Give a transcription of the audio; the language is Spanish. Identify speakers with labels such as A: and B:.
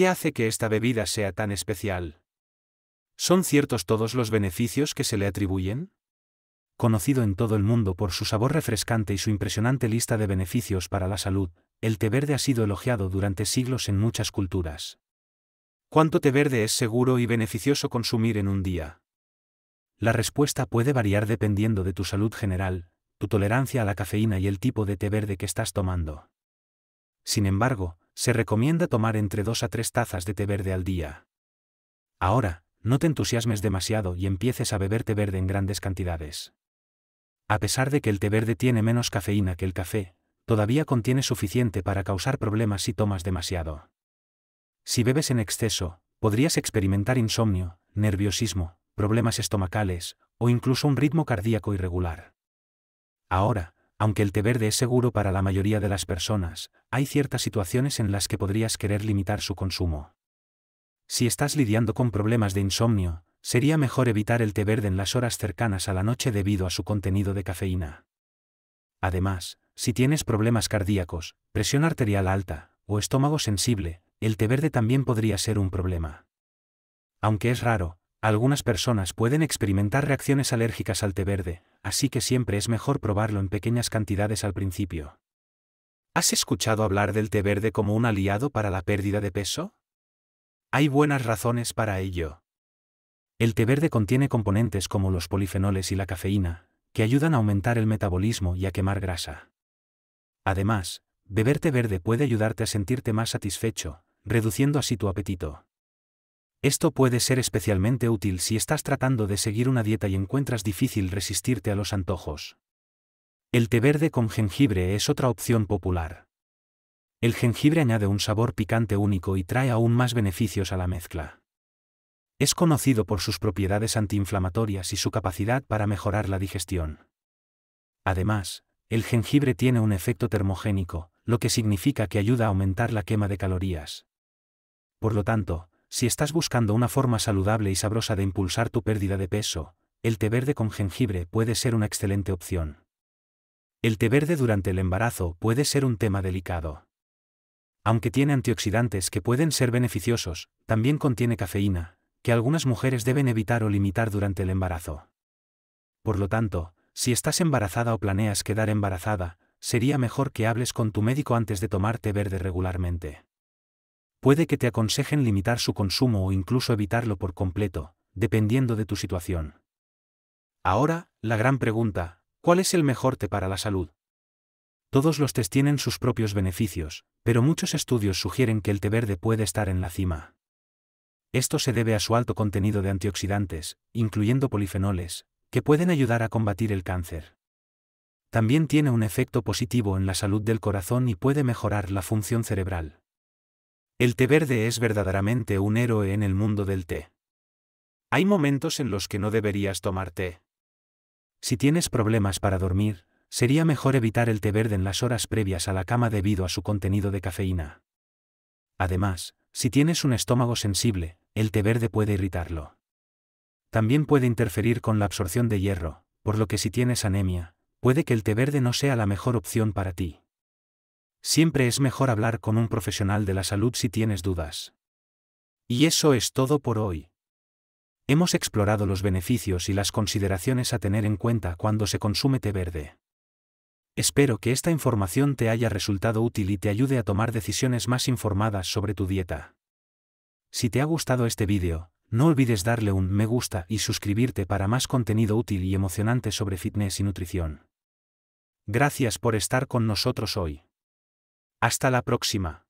A: ¿Qué hace que esta bebida sea tan especial? ¿Son ciertos todos los beneficios que se le atribuyen? Conocido en todo el mundo por su sabor refrescante y su impresionante lista de beneficios para la salud, el té verde ha sido elogiado durante siglos en muchas culturas. ¿Cuánto té verde es seguro y beneficioso consumir en un día? La respuesta puede variar dependiendo de tu salud general, tu tolerancia a la cafeína y el tipo de té verde que estás tomando. Sin embargo, se recomienda tomar entre 2 a tres tazas de té verde al día. Ahora, no te entusiasmes demasiado y empieces a beber té verde en grandes cantidades. A pesar de que el té verde tiene menos cafeína que el café, todavía contiene suficiente para causar problemas si tomas demasiado. Si bebes en exceso, podrías experimentar insomnio, nerviosismo, problemas estomacales, o incluso un ritmo cardíaco irregular. Ahora, aunque el té verde es seguro para la mayoría de las personas, hay ciertas situaciones en las que podrías querer limitar su consumo. Si estás lidiando con problemas de insomnio, sería mejor evitar el té verde en las horas cercanas a la noche debido a su contenido de cafeína. Además, si tienes problemas cardíacos, presión arterial alta, o estómago sensible, el té verde también podría ser un problema. Aunque es raro, algunas personas pueden experimentar reacciones alérgicas al té verde, así que siempre es mejor probarlo en pequeñas cantidades al principio. ¿Has escuchado hablar del té verde como un aliado para la pérdida de peso? Hay buenas razones para ello. El té verde contiene componentes como los polifenoles y la cafeína, que ayudan a aumentar el metabolismo y a quemar grasa. Además, beber té verde puede ayudarte a sentirte más satisfecho, reduciendo así tu apetito. Esto puede ser especialmente útil si estás tratando de seguir una dieta y encuentras difícil resistirte a los antojos. El té verde con jengibre es otra opción popular. El jengibre añade un sabor picante único y trae aún más beneficios a la mezcla. Es conocido por sus propiedades antiinflamatorias y su capacidad para mejorar la digestión. Además, el jengibre tiene un efecto termogénico, lo que significa que ayuda a aumentar la quema de calorías. Por lo tanto, si estás buscando una forma saludable y sabrosa de impulsar tu pérdida de peso, el té verde con jengibre puede ser una excelente opción. El té verde durante el embarazo puede ser un tema delicado. Aunque tiene antioxidantes que pueden ser beneficiosos, también contiene cafeína, que algunas mujeres deben evitar o limitar durante el embarazo. Por lo tanto, si estás embarazada o planeas quedar embarazada, sería mejor que hables con tu médico antes de tomar té verde regularmente puede que te aconsejen limitar su consumo o incluso evitarlo por completo, dependiendo de tu situación. Ahora, la gran pregunta, ¿cuál es el mejor té para la salud? Todos los tés tienen sus propios beneficios, pero muchos estudios sugieren que el té verde puede estar en la cima. Esto se debe a su alto contenido de antioxidantes, incluyendo polifenoles, que pueden ayudar a combatir el cáncer. También tiene un efecto positivo en la salud del corazón y puede mejorar la función cerebral. El té verde es verdaderamente un héroe en el mundo del té. Hay momentos en los que no deberías tomar té. Si tienes problemas para dormir, sería mejor evitar el té verde en las horas previas a la cama debido a su contenido de cafeína. Además, si tienes un estómago sensible, el té verde puede irritarlo. También puede interferir con la absorción de hierro, por lo que si tienes anemia, puede que el té verde no sea la mejor opción para ti. Siempre es mejor hablar con un profesional de la salud si tienes dudas. Y eso es todo por hoy. Hemos explorado los beneficios y las consideraciones a tener en cuenta cuando se consume té verde. Espero que esta información te haya resultado útil y te ayude a tomar decisiones más informadas sobre tu dieta. Si te ha gustado este vídeo, no olvides darle un me gusta y suscribirte para más contenido útil y emocionante sobre fitness y nutrición. Gracias por estar con nosotros hoy. Hasta la próxima.